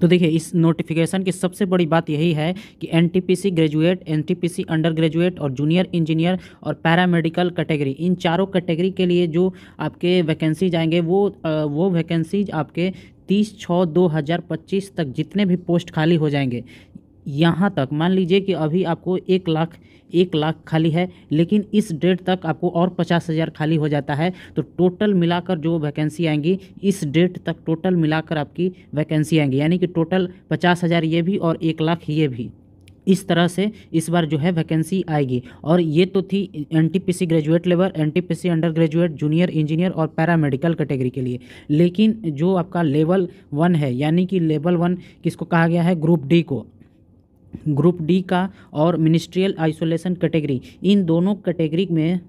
तो देखिए इस नोटिफिकेशन की सबसे बड़ी बात यही है कि N graduate N undergraduate और जूनियर इंजीनियर और पैरामेडिकल कैटेगरी इन चारों कैटेगरी के लिए जो आपके वैकेंसीज आएंगे वो वो वैकेंसीज आपके तीस छः दो हज़ार पच्चीस तक जितने भी पोस्ट खाली हो जाएंगे यहाँ तक मान लीजिए कि अभी आपको एक लाख एक लाख खाली है लेकिन इस डेट तक आपको और पचास हज़ार खाली हो जाता है तो टोटल मिलाकर जो वैकेंसी आएंगी इस डेट तक टोटल मिलाकर आपकी वैकेंसी आएंगी यानी कि टोटल पचास हज़ार ये भी और एक लाख ये भी इस तरह से इस बार जो है वैकेंसी आएगी और ये तो थी NTPC graduate level NTPC undergraduate junior engineer और पैरामेडिकल कैटेगरी के लिए लेकिन जो आपका लेवल वन है यानी कि लेवल वन किसको कहा गया है ग्रुप डी को ग्रुप डी का और मिनिस्ट्रियल आइसोलेशन कैटेगरी इन दोनों कैटेगरी में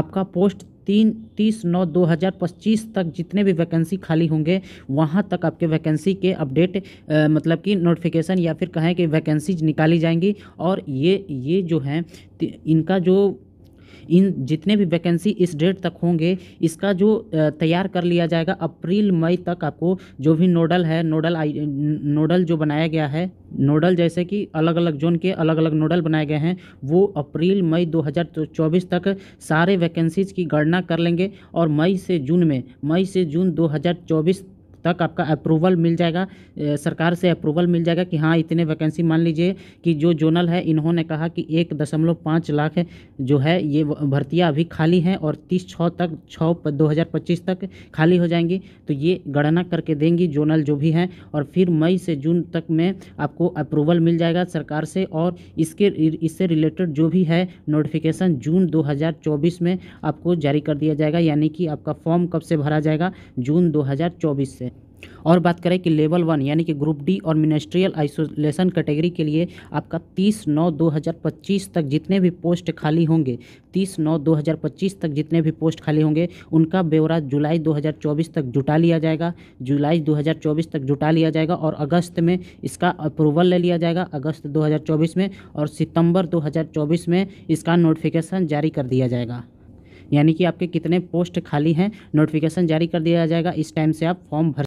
आपका पोस्ट तीन तीस नौ दो हज़ार पच्चीस तक जितने भी वैकेंसी खाली होंगे वहाँ तक आपके वैकेंसी के अपडेट मतलब कि नोटिफिकेशन या फिर कहें कि वैकेंसीज निकाली जाएंगी और ये ये जो हैं इनका जो इन जितने भी वैकेंसी इस डेट तक होंगे इसका जो तैयार कर लिया जाएगा अप्रैल मई तक आपको जो भी नोडल है नोडल आई नोडल जो बनाया गया है नोडल जैसे कि अलग अलग जोन के अलग अलग नोडल बनाए गए हैं वो अप्रैल मई 2024 तक सारे वैकेंसीज की गणना कर लेंगे और मई से जून में मई से जून 2024 तक आपका अप्रूवल मिल जाएगा सरकार से अप्रूवल मिल जाएगा कि हाँ इतने वैकेंसी मान लीजिए कि जो जोनल है इन्होंने कहा कि एक दशमलव पाँच लाख जो है ये भर्तियाँ अभी खाली हैं और तीस छः तक छः दो हज़ार पच्चीस तक खाली हो जाएंगी तो ये गणना करके देंगी जोनल जो भी हैं और फिर मई से जून तक में आपको अप्रूवल मिल जाएगा सरकार से और इसके इससे रिलेटेड जो भी है नोटिफिकेशन जून 2024 में आपको जारी कर दिया जाएगा यानी कि आपका फॉर्म कब से भरा जाएगा जून 2024 से और बात करें कि लेवल वन यानी कि ग्रुप डी और मिनिस्ट्रियल आइसोलेशन कैटेगरी के लिए आपका तीस नौ दो हज़ार पच्चीस तक जितने भी पोस्ट खाली होंगे तीस नौ दो हज़ार पच्चीस तक जितने भी पोस्ट खाली होंगे उनका ब्यौरा जुलाई दो हज़ार चौबीस तक जुटा लिया जाएगा जुलाई दो हज़ार चौबीस तक जुटा लिया जाएगा और अगस्त में इसका अप्रूवल ले लिया जाएगा अगस्त दो हज़ार चौबीस में और सितंबर दो हज़ार चौबीस में इसका नोटिफिकेशन जारी कर दिया जाएगा यानी कि आपके कितने पोस्ट खाली हैं नोटिफिकेशन जारी कर दिया जाएगा इस टाइम से आप फॉर्म भर